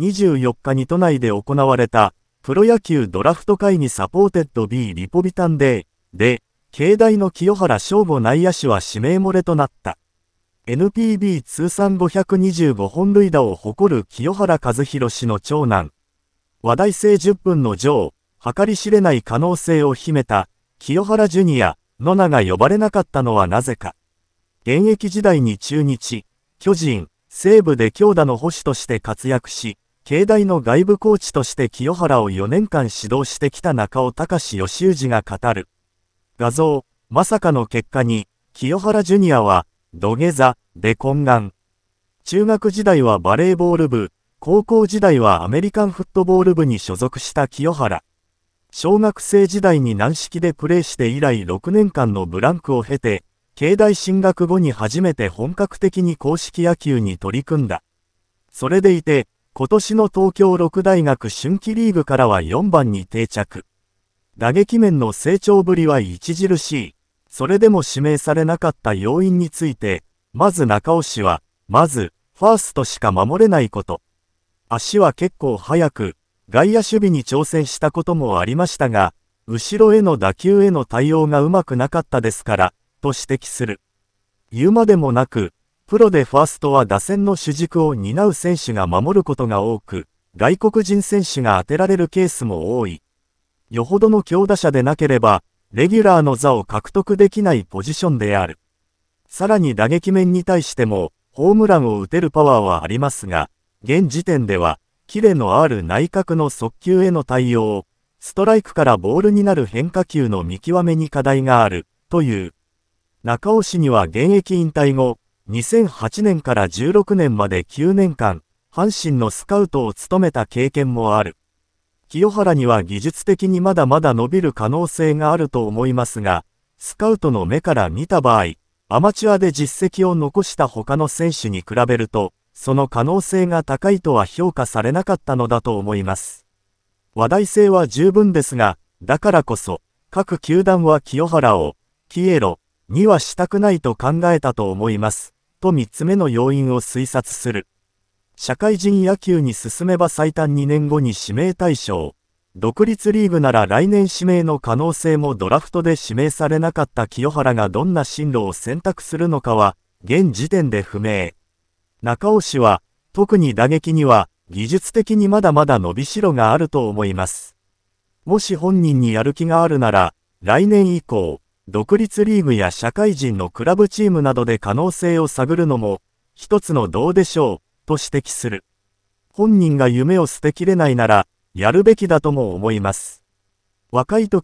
24日に都内で行われた、プロ野球ドラフト会議サポーテッド B リポビタンデーで、境内の清原翔吾内野手は指名漏れとなった。NPB 通算525本塁打を誇る清原和博氏の長男。話題性10分の上、計り知れない可能性を秘めた、清原ジュニア、野名が呼ばれなかったのはなぜか。現役時代に中日、巨人、西部で強打の捕手として活躍し、境大の外部コーチとして清原を4年間指導してきた中尾隆義氏が語る。画像、まさかの結果に、清原ジュニアは、土下座で懇願。中学時代はバレーボール部、高校時代はアメリカンフットボール部に所属した清原。小学生時代に軟式でプレーして以来6年間のブランクを経て、境大進学後に初めて本格的に公式野球に取り組んだ。それでいて、今年の東京六大学春季リーグからは4番に定着。打撃面の成長ぶりは著しい。それでも指名されなかった要因について、まず中尾氏は、まず、ファーストしか守れないこと。足は結構速く、外野守備に挑戦したこともありましたが、後ろへの打球への対応がうまくなかったですから、と指摘する。言うまでもなく、プロでファーストは打線の主軸を担う選手が守ることが多く、外国人選手が当てられるケースも多い。よほどの強打者でなければ、レギュラーの座を獲得できないポジションである。さらに打撃面に対しても、ホームランを打てるパワーはありますが、現時点では、キレのある内角の速球への対応、ストライクからボールになる変化球の見極めに課題がある、という。中尾氏には現役引退後、2008年から16年まで9年間、阪神のスカウトを務めた経験もある。清原には技術的にまだまだ伸びる可能性があると思いますが、スカウトの目から見た場合、アマチュアで実績を残した他の選手に比べると、その可能性が高いとは評価されなかったのだと思います。話題性は十分ですが、だからこそ、各球団は清原を、消えろにはしたくないと考えたと思います。と3つ目の要因を推察する。社会人野球に進めば最短2年後に指名対象。独立リーグなら来年指名の可能性もドラフトで指名されなかった清原がどんな進路を選択するのかは、現時点で不明。中尾氏は、特に打撃には、技術的にまだまだ伸びしろがあると思います。もし本人にやる気があるなら、来年以降、独立リーグや社会人のクラブチームなどで可能性を探るのも、一つのどうでしょう、と指摘する。本人が夢を捨てきれないなら、やるべきだとも思います。若い時